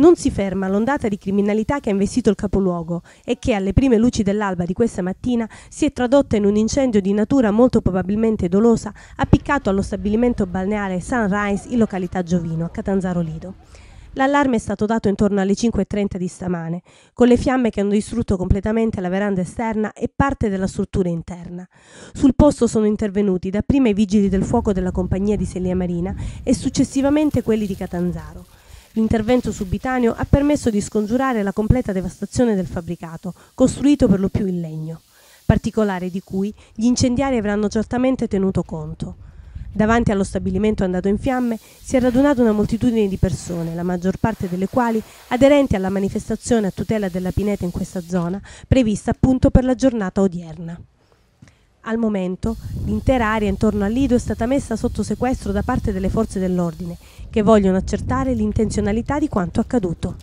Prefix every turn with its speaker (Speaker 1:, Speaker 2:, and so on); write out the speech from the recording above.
Speaker 1: Non si ferma l'ondata di criminalità che ha investito il capoluogo e che alle prime luci dell'alba di questa mattina si è tradotta in un incendio di natura molto probabilmente dolosa appiccato allo stabilimento balneare Sunrise in località Giovino, a Catanzaro Lido. L'allarme è stato dato intorno alle 5.30 di stamane, con le fiamme che hanno distrutto completamente la veranda esterna e parte della struttura interna. Sul posto sono intervenuti dapprima i vigili del fuoco della compagnia di Selia Marina e successivamente quelli di Catanzaro. L'intervento subitaneo ha permesso di scongiurare la completa devastazione del fabbricato, costruito per lo più in legno, particolare di cui gli incendiari avranno certamente tenuto conto. Davanti allo stabilimento andato in fiamme si è radunata una moltitudine di persone, la maggior parte delle quali aderenti alla manifestazione a tutela della pineta in questa zona, prevista appunto per la giornata odierna. Al momento l'intera area intorno al lido è stata messa sotto sequestro da parte delle forze dell'ordine, che vogliono accertare l'intenzionalità di quanto accaduto.